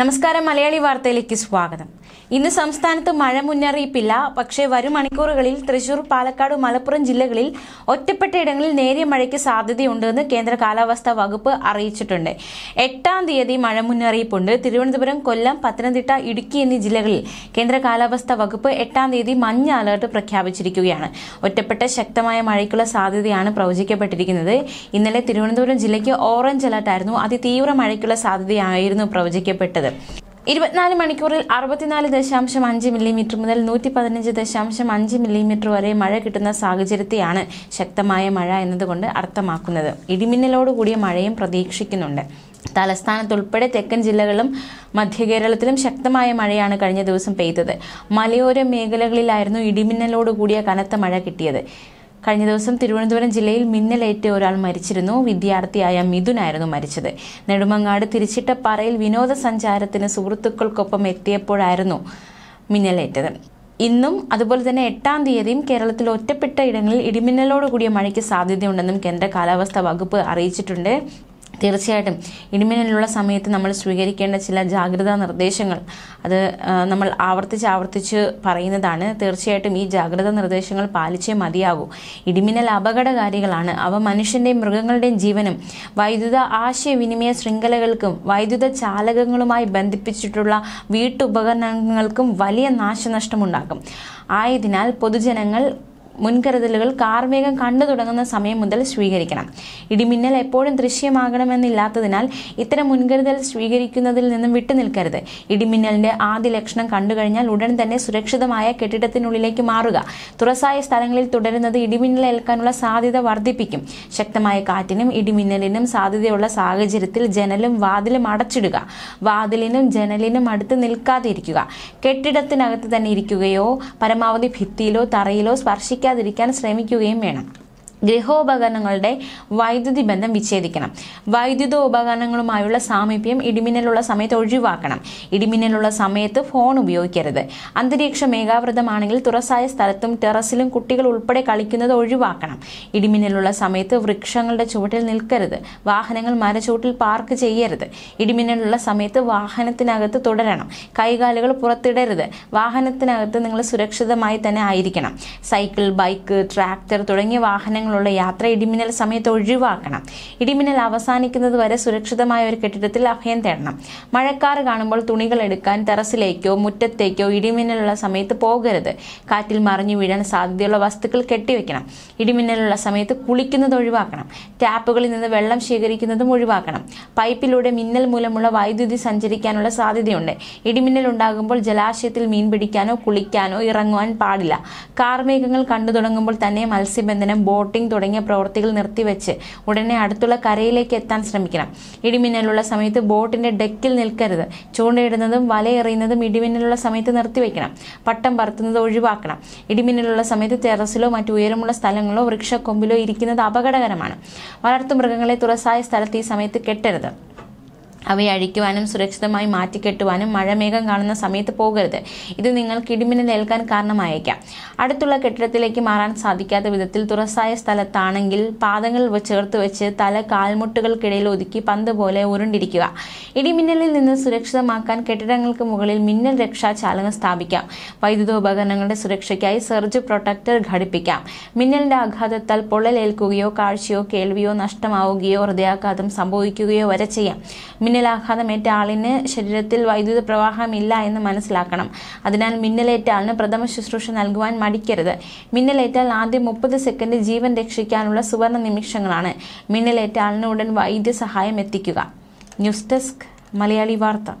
നമസ്കാരം മലയാളി വാർത്തയിലേക്ക് സ്വാഗതം ഇന്ന് സംസ്ഥാനത്ത് മഴ മുന്നറിയിപ്പില്ല പക്ഷേ വരും മണിക്കൂറുകളിൽ തൃശൂർ പാലക്കാട് മലപ്പുറം ജില്ലകളിൽ ഒറ്റപ്പെട്ട ഇടങ്ങളിൽ നേരിയ മഴയ്ക്ക് സാധ്യതയുണ്ടെന്ന് കേന്ദ്ര കാലാവസ്ഥാ വകുപ്പ് അറിയിച്ചിട്ടുണ്ട് എട്ടാം തീയതി മഴ മുന്നറിയിപ്പുണ്ട് തിരുവനന്തപുരം കൊല്ലം പത്തനംതിട്ട ഇടുക്കി എന്നീ ജില്ലകളിൽ കേന്ദ്ര കാലാവസ്ഥാ വകുപ്പ് എട്ടാം തീയതി മഞ്ഞ അലേർട്ട് പ്രഖ്യാപിച്ചിരിക്കുകയാണ് ഒറ്റപ്പെട്ട ശക്തമായ മഴയ്ക്കുള്ള സാധ്യതയാണ് പ്രവചിക്കപ്പെട്ടിരിക്കുന്നത് ഇന്നലെ തിരുവനന്തപുരം ജില്ലയ്ക്ക് ഓറഞ്ച് അലേർട്ടായിരുന്നു അതിതീവ്ര മഴയ്ക്കുള്ള സാധ്യതയായിരുന്നു പ്രവചിക്കപ്പെട്ടത് ഇരുപത്തിനാല് മണിക്കൂറിൽ അറുപത്തിനാല് ദശാംശം അഞ്ച് മില്ലിമീറ്റർ മുതൽ നൂറ്റി പതിനഞ്ച് ദശാംശം അഞ്ച് മില്ലിമീറ്റർ വരെ മഴ കിട്ടുന്ന സാഹചര്യത്തെയാണ് ശക്തമായ മഴ എന്നതുകൊണ്ട് അർത്ഥമാക്കുന്നത് ഇടിമിന്നലോടുകൂടിയ മഴയും പ്രതീക്ഷിക്കുന്നുണ്ട് തലസ്ഥാനത്തുൾപ്പെടെ തെക്കൻ ജില്ലകളും മധ്യ കേരളത്തിലും ശക്തമായ മഴയാണ് കഴിഞ്ഞ ദിവസം പെയ്തത് മലയോര മേഖലകളിലായിരുന്നു ഇടിമിന്നലോടുകൂടിയ കനത്ത മഴ കിട്ടിയത് കഴിഞ്ഞ ദിവസം തിരുവനന്തപുരം ജില്ലയിൽ മിന്നലേറ്റ് ഒരാൾ മരിച്ചിരുന്നു വിദ്യാർത്ഥിയായ മിഥുനായിരുന്നു മരിച്ചത് നെടുമങ്ങാട് തിരിച്ചിട്ടപ്പാറയിൽ വിനോദസഞ്ചാരത്തിന് സുഹൃത്തുക്കൾക്കൊപ്പം എത്തിയപ്പോഴായിരുന്നു മിന്നലേറ്റത് ഇന്നും അതുപോലെ തന്നെ എട്ടാം തീയതിയും കേരളത്തിൽ ഒറ്റപ്പെട്ട ഇടങ്ങളിൽ ഇടിമിന്നലോട് കൂടിയ മഴയ്ക്ക് സാധ്യതയുണ്ടെന്നും കേന്ദ്ര കാലാവസ്ഥാ വകുപ്പ് അറിയിച്ചിട്ടുണ്ട് തീർച്ചയായിട്ടും ഇടിമിന്നലുള്ള സമയത്ത് നമ്മൾ സ്വീകരിക്കേണ്ട ചില ജാഗ്രതാ നിർദ്ദേശങ്ങൾ അത് നമ്മൾ ആവർത്തിച്ച് ആവർത്തിച്ച് പറയുന്നതാണ് തീർച്ചയായിട്ടും ഈ ജാഗ്രതാ നിർദ്ദേശങ്ങൾ പാലിച്ചേ മതിയാകൂ ഇടിമിന്നൽ അപകടകാരികളാണ് അവ മനുഷ്യൻ്റെയും മൃഗങ്ങളുടെയും ജീവനും വൈദ്യുത ആശയവിനിമയ ശൃംഖലകൾക്കും വൈദ്യുത ചാലകങ്ങളുമായി ബന്ധിപ്പിച്ചിട്ടുള്ള വീട്ടുപകരണങ്ങൾക്കും വലിയ നാശനഷ്ടമുണ്ടാക്കും ആയതിനാൽ പൊതുജനങ്ങൾ മുൻകരുതലുകൾ കാർമേഘം കണ്ടു തുടങ്ങുന്ന സമയം മുതൽ സ്വീകരിക്കണം ഇടിമിന്നൽ എപ്പോഴും ദൃശ്യമാകണമെന്നില്ലാത്തതിനാൽ ഇത്തരം മുൻകരുതൽ സ്വീകരിക്കുന്നതിൽ നിന്നും വിട്ടുനിൽക്കരുത് ഇടിമിന്നലിന്റെ ആദ്യ ലക്ഷണം കണ്ടുകഴിഞ്ഞാൽ ഉടൻ തന്നെ സുരക്ഷിതമായ കെട്ടിടത്തിനുള്ളിലേക്ക് മാറുക തുറസായ സ്ഥലങ്ങളിൽ തുടരുന്നത് ഇടിമിന്നൽ ഏൽക്കാനുള്ള സാധ്യത വർദ്ധിപ്പിക്കും ശക്തമായ കാറ്റിനും ഇടിമിന്നലിനും സാധ്യതയുള്ള സാഹചര്യത്തിൽ ജനലും വാതിലും അടച്ചിടുക വാതിലിനും ജനലിനും അടുത്ത് നിൽക്കാതിരിക്കുക കെട്ടിടത്തിനകത്ത് തന്നെ ഇരിക്കുകയോ പരമാവധി ഭിത്തിയിലോ തറയിലോ സ്പർശിക്കുക ശ്രദ്ധിക്കാതിരിക്കാൻ ശ്രമിക്കുകയും വേണം ഗൃഹോപകരണങ്ങളുടെ വൈദ്യുതി ബന്ധം വിച്ഛേദിക്കണം വൈദ്യുത ഉപകരണങ്ങളുമായുള്ള സാമീപ്യം ഇടിമിന്നലുള്ള സമയത്ത് ഒഴിവാക്കണം ഇടിമിന്നലുള്ള സമയത്ത് ഫോൺ ഉപയോഗിക്കരുത് അന്തരീക്ഷ മേഘാവൃതമാണെങ്കിൽ തുറസായ സ്ഥലത്തും ടെറസിലും കുട്ടികൾ ഉൾപ്പെടെ കളിക്കുന്നത് ഒഴിവാക്കണം ഇടിമിന്നലുള്ള സമയത്ത് വൃക്ഷങ്ങളുടെ ചുവട്ടിൽ നിൽക്കരുത് വാഹനങ്ങൾ മരച്ചുവട്ടിൽ പാർക്ക് ചെയ്യരുത് ഇടിമിന്നലുള്ള സമയത്ത് വാഹനത്തിനകത്ത് തുടരണം കൈകാലുകൾ പുറത്തിടരുത് വാഹനത്തിനകത്ത് നിങ്ങൾ സുരക്ഷിതമായി തന്നെ ആയിരിക്കണം സൈക്കിൾ ബൈക്ക് ട്രാക്ടർ തുടങ്ങിയ വാഹനങ്ങൾ പ്രശ്നങ്ങളുള്ള യാത്ര ഇടിമിന്നൽ സമയത്ത് ഒഴിവാക്കണം ഇടിമിന്നൽ അവസാനിക്കുന്നത് വരെ സുരക്ഷിതമായ ഒരു കെട്ടിടത്തിൽ അഭയം തേടണം മഴക്കാർ കാണുമ്പോൾ തുണികൾ എടുക്കാൻ ടെറസിലേക്കോ മുറ്റത്തേക്കോ ഇടിമിന്നലുള്ള സമയത്ത് പോകരുത് കാറ്റിൽ മറിഞ്ഞു വീഴാൻ സാധ്യതയുള്ള വസ്തുക്കൾ കെട്ടിവെക്കണം ഇടിമിന്നലുള്ള സമയത്ത് കുളിക്കുന്നത് ഒഴിവാക്കണം ടാപ്പുകളിൽ നിന്ന് വെള്ളം ശേഖരിക്കുന്നതും ഒഴിവാക്കണം പൈപ്പിലൂടെ മിന്നൽ മൂലമുള്ള വൈദ്യുതി സഞ്ചരിക്കാനുള്ള സാധ്യതയുണ്ട് ഇടിമിന്നൽ ഉണ്ടാകുമ്പോൾ ജലാശയത്തിൽ മീൻ പിടിക്കാനോ കുളിക്കാനോ ഇറങ്ങുവാൻ പാടില്ല കാർമേഘങ്ങൾ കണ്ടു തുടങ്ങുമ്പോൾ തന്നെ മത്സ്യബന്ധനം ബോട്ടിംഗ് ബോട്ടിംഗ് തുടങ്ങിയ പ്രവൃത്തികൾ നിർത്തിവെച്ച് ഉടനെ അടുത്തുള്ള കരയിലേക്ക് എത്താൻ ശ്രമിക്കണം ഇടിമിന്നലുള്ള സമയത്ത് ബോട്ടിന്റെ ഡെക്കിൽ നിൽക്കരുത് ചൂണ്ടയിടുന്നതും വലയെറിയുന്നതും ഇടിമിന്നലുള്ള സമയത്ത് നിർത്തിവെക്കണം പട്ടം പറത്തുന്നത് ഒഴിവാക്കണം ഇടിമിന്നലുള്ള സമയത്ത് ടെറസിലോ മറ്റു ഉയരമുള്ള സ്ഥലങ്ങളോ വൃക്ഷക്കൊമ്പിലോ ഇരിക്കുന്നത് അപകടകരമാണ് വളർത്തുമൃഗങ്ങളെ തുറസായ സ്ഥലത്ത് ഈ സമയത്ത് കെട്ടരുത് അവയെ അഴിക്കുവാനും സുരക്ഷിതമായി മാറ്റിക്കെട്ടുവാനും മഴമേഘം കാണുന്ന സമയത്ത് പോകരുത് ഇത് നിങ്ങൾ കിടിമിന്നൽ ഏൽക്കാൻ കാരണമായേക്കാം അടുത്തുള്ള കെട്ടിടത്തിലേക്ക് മാറാൻ സാധിക്കാത്ത വിധത്തിൽ തുറസായ സ്ഥലത്താണെങ്കിൽ പാദങ്ങൾ ചേർത്ത് വെച്ച് തല കാൽമുട്ടുകൾക്കിടയിൽ ഒതുക്കി പന്ത് പോലെ ഉരുണ്ടിരിക്കുക ഇടിമിന്നലിൽ നിന്ന് സുരക്ഷിതമാക്കാൻ കെട്ടിടങ്ങൾക്ക് മുകളിൽ മിന്നൽ രക്ഷാ ചാലങ്ങൾ സ്ഥാപിക്കാം ഉപകരണങ്ങളുടെ സുരക്ഷയ്ക്കായി സെർജ് പ്രൊട്ടക്ടർ ഘടിപ്പിക്കാം മിന്നലിന്റെ ആഘാതത്താൽ പൊള്ളലേൽക്കുകയോ കാഴ്ചയോ കേൾവിയോ നഷ്ടമാവുകയോ ഹൃദയാഘാതം സംഭവിക്കുകയോ വരെ ചെയ്യാം മിന്നലാഘാതമേറ്റ ആളിന് ശരീരത്തിൽ വൈദ്യുത ഇല്ല എന്ന് മനസ്സിലാക്കണം അതിനാൽ മിന്നലേറ്റ ആളിന് പ്രഥമ ശുശ്രൂഷ നൽകുവാൻ മടിക്കരുത് മിന്നലേറ്റാൽ ആദ്യം മുപ്പത് സെക്കൻഡ് ജീവൻ രക്ഷിക്കാനുള്ള സുവർണ നിമിഷങ്ങളാണ് മിന്നലേറ്റ ആളിന് ഉടൻ വൈദ്യസഹായം എത്തിക്കുക ന്യൂസ് ഡെസ്ക് മലയാളി വാർത്ത